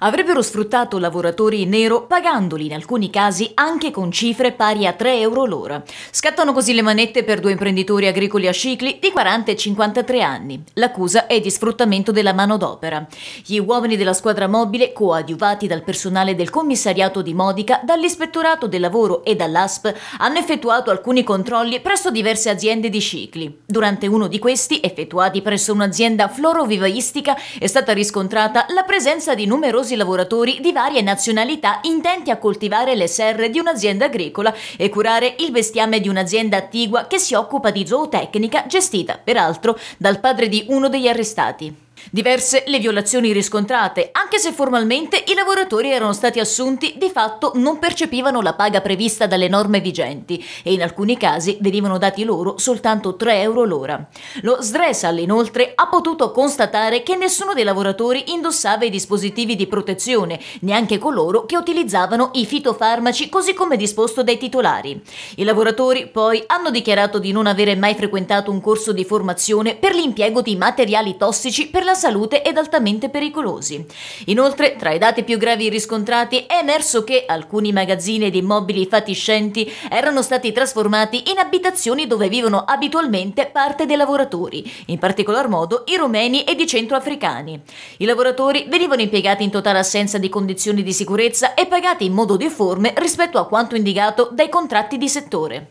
Avrebbero sfruttato lavoratori in nero pagandoli in alcuni casi anche con cifre pari a 3 euro l'ora. Scattano così le manette per due imprenditori agricoli a cicli di 40 e 53 anni. L'accusa è di sfruttamento della manodopera. Gli uomini della squadra mobile, coadiuvati dal personale del commissariato di Modica, dall'ispettorato del lavoro e dall'ASP, hanno effettuato alcuni controlli presso diverse aziende di cicli. Durante uno di questi, effettuati presso un'azienda florovivaistica, è stata riscontrata la presenza di numerosi numerosi lavoratori di varie nazionalità intenti a coltivare le serre di un'azienda agricola e curare il bestiame di un'azienda attigua che si occupa di zootecnica gestita, peraltro, dal padre di uno degli arrestati. Diverse le violazioni riscontrate, anche se formalmente i lavoratori erano stati assunti, di fatto non percepivano la paga prevista dalle norme vigenti e in alcuni casi venivano dati loro soltanto 3 euro l'ora. Lo Sdresal inoltre ha potuto constatare che nessuno dei lavoratori indossava i dispositivi di protezione, neanche coloro che utilizzavano i fitofarmaci così come disposto dai titolari. I lavoratori poi hanno dichiarato di non avere mai frequentato un corso di formazione per l'impiego di materiali tossici per la salute ed altamente pericolosi. Inoltre, tra i dati più gravi riscontrati è emerso che alcuni magazzini ed immobili fatiscenti erano stati trasformati in abitazioni dove vivono abitualmente parte dei lavoratori, in particolar modo i romeni ed i centroafricani. I lavoratori venivano impiegati in totale assenza di condizioni di sicurezza e pagati in modo deforme rispetto a quanto indicato dai contratti di settore.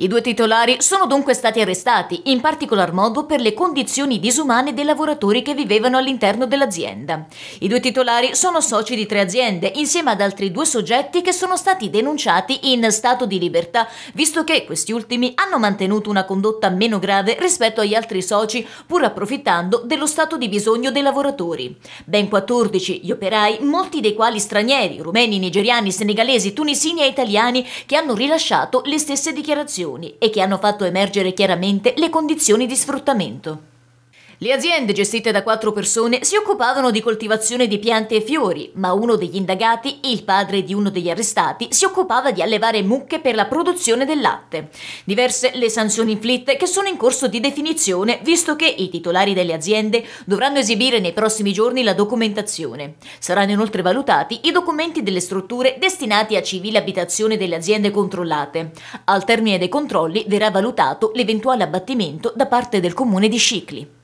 I due titolari sono dunque stati arrestati, in particolar modo per le condizioni disumane dei lavoratori che vivevano all'interno dell'azienda. I due titolari sono soci di tre aziende, insieme ad altri due soggetti che sono stati denunciati in stato di libertà, visto che questi ultimi hanno mantenuto una condotta meno grave rispetto agli altri soci, pur approfittando dello stato di bisogno dei lavoratori. Ben 14 gli operai, molti dei quali stranieri, rumeni, nigeriani, senegalesi, tunisini e italiani, che hanno rilasciato le stesse dichiarazioni situazioni e che hanno fatto emergere chiaramente le condizioni di sfruttamento. Le aziende gestite da quattro persone si occupavano di coltivazione di piante e fiori, ma uno degli indagati, il padre di uno degli arrestati, si occupava di allevare mucche per la produzione del latte. Diverse le sanzioni inflitte che sono in corso di definizione, visto che i titolari delle aziende dovranno esibire nei prossimi giorni la documentazione. Saranno inoltre valutati i documenti delle strutture destinati a civile abitazione delle aziende controllate. Al termine dei controlli verrà valutato l'eventuale abbattimento da parte del comune di Scicli.